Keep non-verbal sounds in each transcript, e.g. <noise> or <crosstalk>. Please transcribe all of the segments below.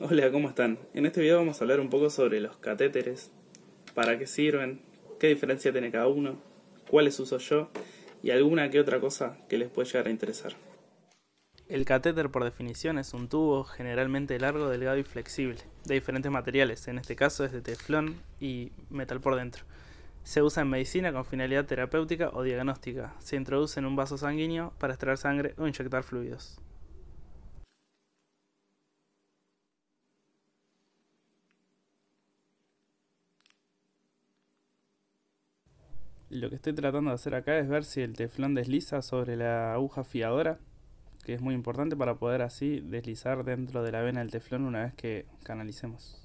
Hola, ¿cómo están? En este video vamos a hablar un poco sobre los catéteres, para qué sirven, qué diferencia tiene cada uno, cuáles uso yo y alguna que otra cosa que les puede llegar a interesar. El catéter por definición es un tubo generalmente largo, delgado y flexible, de diferentes materiales, en este caso es de teflón y metal por dentro. Se usa en medicina con finalidad terapéutica o diagnóstica. Se introduce en un vaso sanguíneo para extraer sangre o inyectar fluidos. Lo que estoy tratando de hacer acá es ver si el teflón desliza sobre la aguja fiadora, que es muy importante para poder así deslizar dentro de la vena del teflón una vez que canalicemos.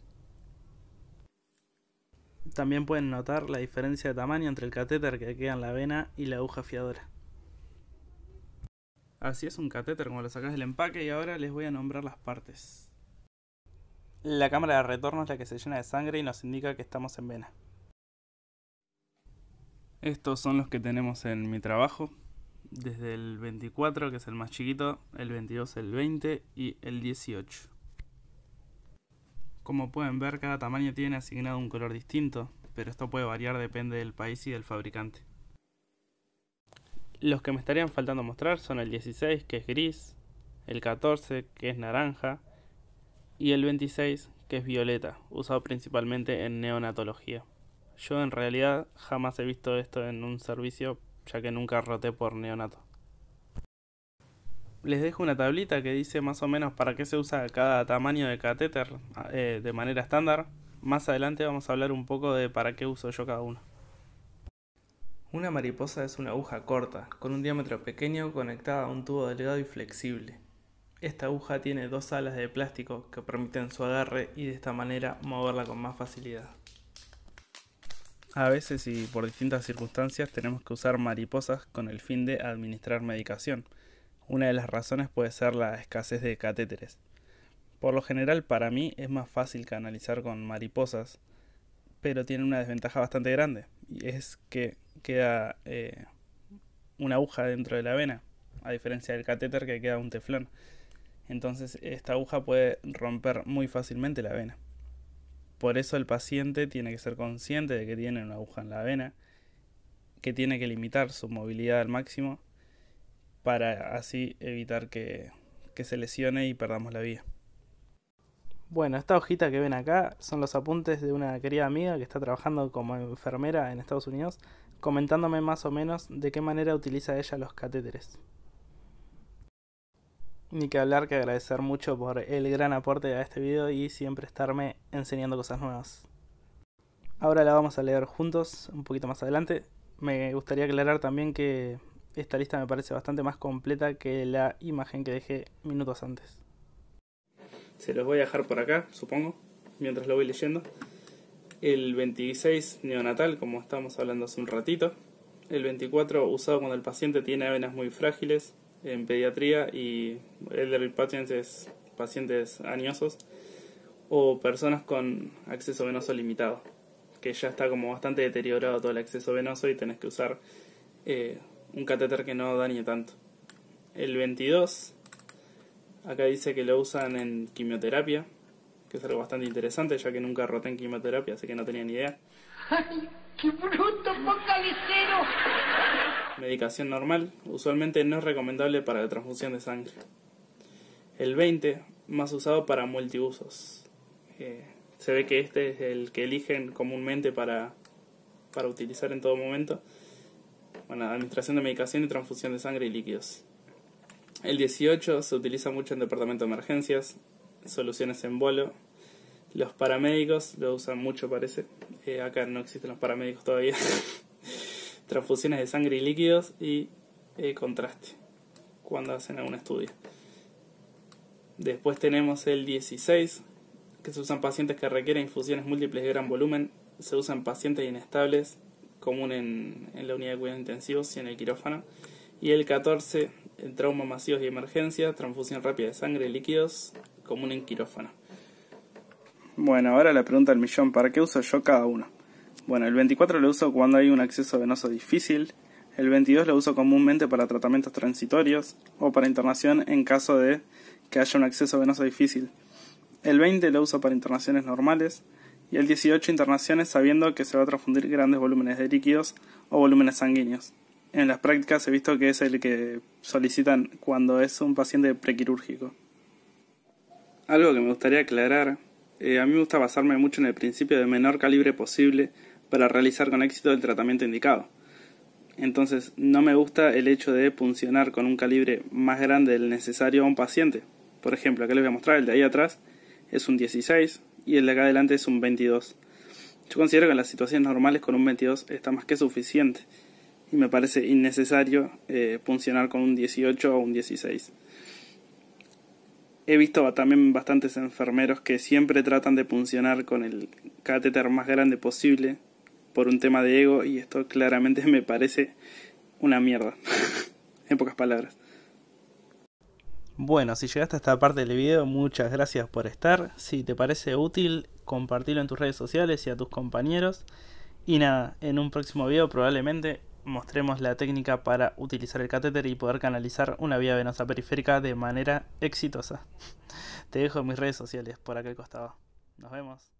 También pueden notar la diferencia de tamaño entre el catéter que queda en la vena y la aguja fiadora. Así es un catéter como lo sacas del empaque y ahora les voy a nombrar las partes. La cámara de retorno es la que se llena de sangre y nos indica que estamos en vena. Estos son los que tenemos en mi trabajo. Desde el 24, que es el más chiquito, el 22, el 20 y el 18. Como pueden ver, cada tamaño tiene asignado un color distinto, pero esto puede variar depende del país y del fabricante. Los que me estarían faltando mostrar son el 16, que es gris, el 14, que es naranja, y el 26, que es violeta, usado principalmente en neonatología. Yo en realidad jamás he visto esto en un servicio, ya que nunca roté por neonato. Les dejo una tablita que dice más o menos para qué se usa cada tamaño de catéter eh, de manera estándar. Más adelante vamos a hablar un poco de para qué uso yo cada uno. Una mariposa es una aguja corta, con un diámetro pequeño conectada a un tubo delgado y flexible. Esta aguja tiene dos alas de plástico que permiten su agarre y de esta manera moverla con más facilidad. A veces y por distintas circunstancias tenemos que usar mariposas con el fin de administrar medicación. Una de las razones puede ser la escasez de catéteres. Por lo general para mí es más fácil canalizar con mariposas, pero tiene una desventaja bastante grande, y es que queda eh, una aguja dentro de la vena, a diferencia del catéter que queda un teflón. Entonces esta aguja puede romper muy fácilmente la vena. Por eso el paciente tiene que ser consciente de que tiene una aguja en la vena, que tiene que limitar su movilidad al máximo para así evitar que, que se lesione y perdamos la vida. Bueno, esta hojita que ven acá son los apuntes de una querida amiga que está trabajando como enfermera en Estados Unidos, comentándome más o menos de qué manera utiliza ella los catéteres. Ni que hablar que agradecer mucho por el gran aporte a este video y siempre estarme enseñando cosas nuevas. Ahora la vamos a leer juntos un poquito más adelante. Me gustaría aclarar también que esta lista me parece bastante más completa que la imagen que dejé minutos antes. Se los voy a dejar por acá, supongo, mientras lo voy leyendo. El 26 neonatal, como estábamos hablando hace un ratito. El 24 usado cuando el paciente tiene venas muy frágiles en pediatría y elderly patients es pacientes añosos o personas con acceso venoso limitado, que ya está como bastante deteriorado todo el acceso venoso y tenés que usar eh, un catéter que no dañe tanto. El 22, acá dice que lo usan en quimioterapia, que es algo bastante interesante ya que nunca roté en quimioterapia, así que no tenía ni idea. qué bruto medicación normal, usualmente no es recomendable para la transfusión de sangre. El 20, más usado para multiusos. Eh, se ve que este es el que eligen comúnmente para, utilizar en todo momento. Bueno, administración de medicación y transfusión de sangre y líquidos. El 18 se utiliza mucho en departamento de emergencias, soluciones en bolo. Los paramédicos lo usan mucho, parece. Eh, acá no existen los paramédicos todavía. <laughs> transfusiones de sangre y líquidos y eh, contraste cuando hacen algún estudio. Después tenemos el 16, que se usan pacientes que requieren infusiones múltiples de gran volumen, se usan pacientes inestables, común en, la unidad de cuidados intensivos y en el quirófano. Y el 14, en traumas masivos y emergencia, transfusión rápida de sangre y líquidos, común en quirófano. Bueno, ahora la pregunta del millón, ¿para qué uso yo cada uno? Bueno, el 24 lo uso cuando hay un acceso venoso difícil, el 22 lo uso comúnmente para tratamientos transitorios o para internación en caso de que haya un acceso venoso difícil. El 20 lo uso para internaciones normales y el 18 internaciones sabiendo que se va a transfundir grandes volúmenes de líquidos o volúmenes sanguíneos. En las prácticas he visto que es el que solicitan cuando es un paciente prequirúrgico. Algo que me gustaría aclarar, eh, a mí me gusta basarme mucho en el principio de menor calibre posible para realizar con éxito el tratamiento indicado. Entonces, no me gusta el hecho de puncionar con un calibre más grande del necesario a un paciente. Por ejemplo, acá les voy a mostrar, el de ahí atrás es un 16 y el de acá adelante es un 22. Yo considero que en las situaciones normales con un 22 está más que suficiente y me parece innecesario eh, puncionar con un 18 o un 16. He visto también bastantes enfermeros que siempre tratan de puncionar con el catéter más grande posible por un tema de ego y esto claramente me parece una mierda, <laughs> en pocas palabras. Bueno, si llegaste a esta parte del video, muchas gracias por estar. Si te parece útil, compartilo en tus redes sociales y a tus compañeros. Y nada, en un próximo video probablemente mostremos la técnica para utilizar el catéter y poder canalizar una vía venosa periférica de manera exitosa. <laughs> Te dejo mis redes sociales por aquel costado. Nos vemos.